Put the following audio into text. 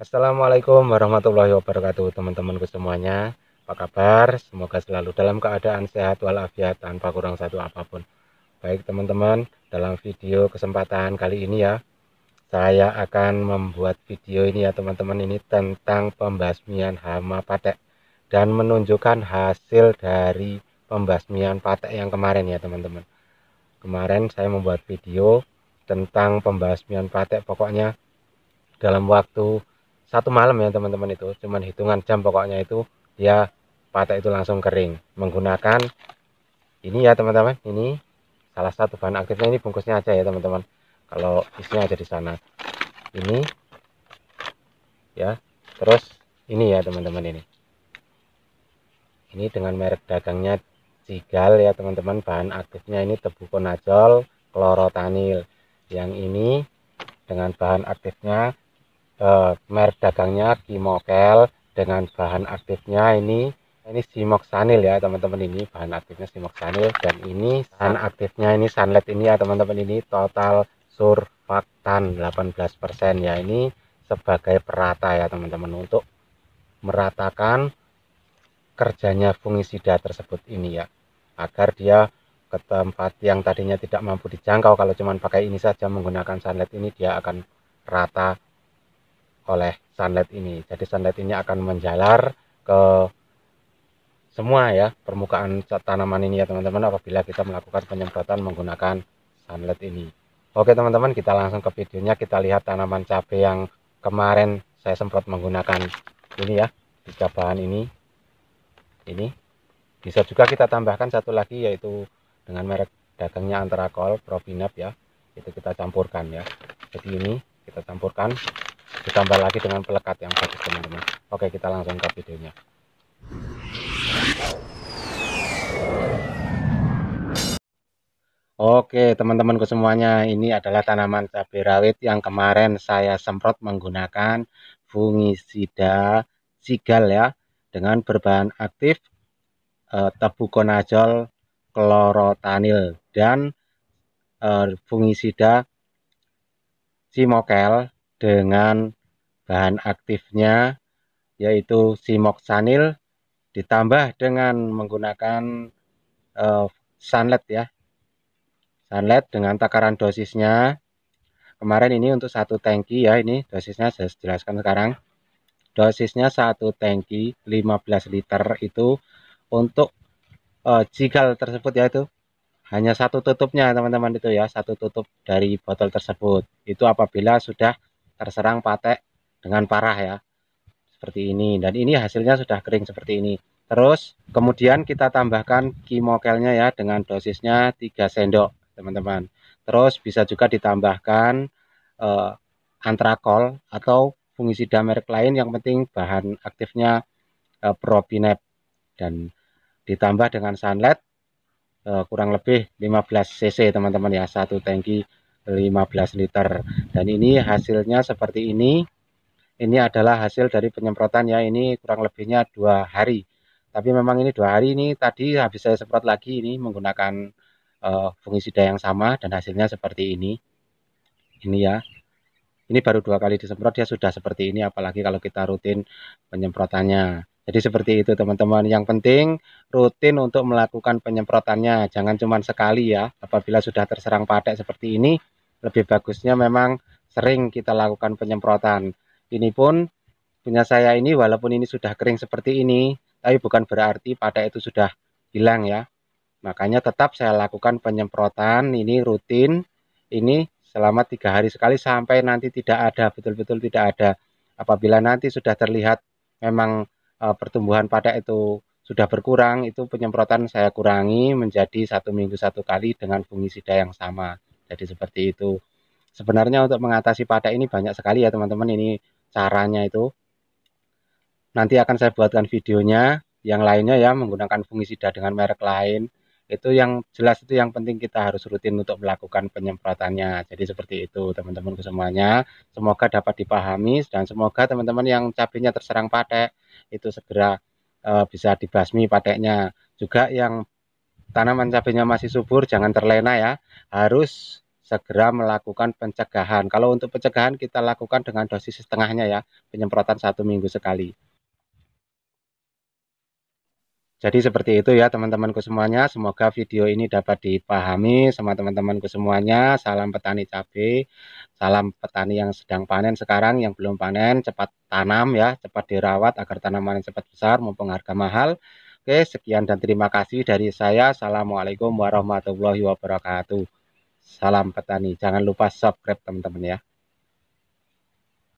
Assalamualaikum warahmatullahi wabarakatuh teman-temanku semuanya Apa kabar? Semoga selalu dalam keadaan sehat walafiat tanpa kurang satu apapun Baik teman-teman, dalam video kesempatan kali ini ya Saya akan membuat video ini ya teman-teman ini tentang pembasmian hama patek Dan menunjukkan hasil dari pembasmian patek yang kemarin ya teman-teman Kemarin saya membuat video tentang pembasmian patek pokoknya dalam waktu satu malam ya teman-teman itu cuman hitungan jam pokoknya itu dia patah itu langsung kering menggunakan ini ya teman-teman ini salah satu bahan aktifnya ini bungkusnya aja ya teman-teman kalau isinya ada di sana ini ya terus ini ya teman-teman ini ini dengan merek dagangnya Cigal ya teman-teman bahan aktifnya ini tebu konajol klorotanil yang ini dengan bahan aktifnya eh, merek dagangnya Kimokel dengan bahan aktifnya ini ini simoxanil ya teman-teman ini bahan aktifnya simoxanil dan ini bahan aktifnya ini sunlight ini ya teman-teman ini total surfaktan 18% ya ini sebagai perata ya teman-teman untuk meratakan kerjanya fungisida tersebut ini ya agar dia ke tempat yang tadinya tidak mampu dijangkau kalau cuman pakai ini saja menggunakan sunlight ini dia akan rata oleh sunlight ini. Jadi sunlight ini akan menjalar ke semua ya permukaan tanaman ini ya teman-teman apabila kita melakukan penyemprotan menggunakan sunlight ini. Oke teman-teman kita langsung ke videonya kita lihat tanaman cabai yang kemarin saya semprot menggunakan ini ya di bahan ini ini bisa juga kita tambahkan satu lagi yaitu dengan merek dagangnya antara kol propinap ya itu kita campurkan ya jadi ini kita campurkan ditambah lagi dengan pelekat yang bagus teman-teman oke kita langsung ke videonya Oke teman-temanku semuanya ini adalah tanaman cabai rawit yang kemarin saya semprot menggunakan fungisida sigal ya dengan berbahan aktif eh, konajol klorotanil dan eh, fungisida simokel dengan bahan aktifnya yaitu simoksanil ditambah dengan menggunakan uh, eh, sunlight ya sunlet dengan takaran dosisnya kemarin ini untuk satu tangki ya ini dosisnya saya jelaskan sekarang dosisnya satu tangki 15 liter itu untuk uh, jigal tersebut yaitu hanya satu tutupnya teman-teman itu ya satu tutup dari botol tersebut itu apabila sudah terserang patek dengan parah ya seperti ini dan ini hasilnya sudah kering seperti ini terus kemudian kita tambahkan kimokelnya ya dengan dosisnya 3 sendok teman-teman terus bisa juga ditambahkan eh, antrakol atau fungisida merek lain yang penting bahan aktifnya eh, propinep dan ditambah dengan sunlight eh, kurang lebih 15 cc teman-teman ya satu tangki 15 liter dan ini hasilnya seperti ini ini adalah hasil dari penyemprotan ya ini kurang lebihnya dua hari tapi memang ini dua hari ini tadi habis saya semprot lagi ini menggunakan uh, fungisida yang sama dan hasilnya seperti ini ini ya ini baru dua kali disemprot ya sudah seperti ini apalagi kalau kita rutin penyemprotannya jadi seperti itu teman-teman. Yang penting rutin untuk melakukan penyemprotannya. Jangan cuma sekali ya. Apabila sudah terserang padek seperti ini, lebih bagusnya memang sering kita lakukan penyemprotan. Ini pun punya saya ini walaupun ini sudah kering seperti ini, tapi bukan berarti pada itu sudah hilang ya. Makanya tetap saya lakukan penyemprotan ini rutin, ini selama tiga hari sekali sampai nanti tidak ada, betul-betul tidak ada. Apabila nanti sudah terlihat memang e, pertumbuhan pada itu sudah berkurang, itu penyemprotan saya kurangi menjadi satu minggu satu kali dengan fungisida yang sama. Jadi seperti itu. Sebenarnya untuk mengatasi pada ini banyak sekali ya teman-teman ini caranya itu. Nanti akan saya buatkan videonya yang lainnya ya menggunakan fungisida dengan merek lain. Itu yang jelas itu yang penting kita harus rutin untuk melakukan penyemprotannya. Jadi seperti itu teman-teman semuanya. Semoga dapat dipahami dan semoga teman-teman yang cabenya terserang patek itu segera uh, bisa dibasmi pateknya. Juga yang tanaman cabenya masih subur jangan terlena ya harus segera melakukan pencegahan. Kalau untuk pencegahan kita lakukan dengan dosis setengahnya ya, penyemprotan satu minggu sekali. Jadi seperti itu ya teman-temanku semuanya. Semoga video ini dapat dipahami sama teman-temanku semuanya. Salam petani cabai, salam petani yang sedang panen sekarang, yang belum panen cepat tanam ya, cepat dirawat agar tanaman cepat besar mumpung harga mahal. Oke, sekian dan terima kasih dari saya. Assalamualaikum warahmatullahi wabarakatuh. Salam petani. Jangan lupa subscribe teman-teman ya.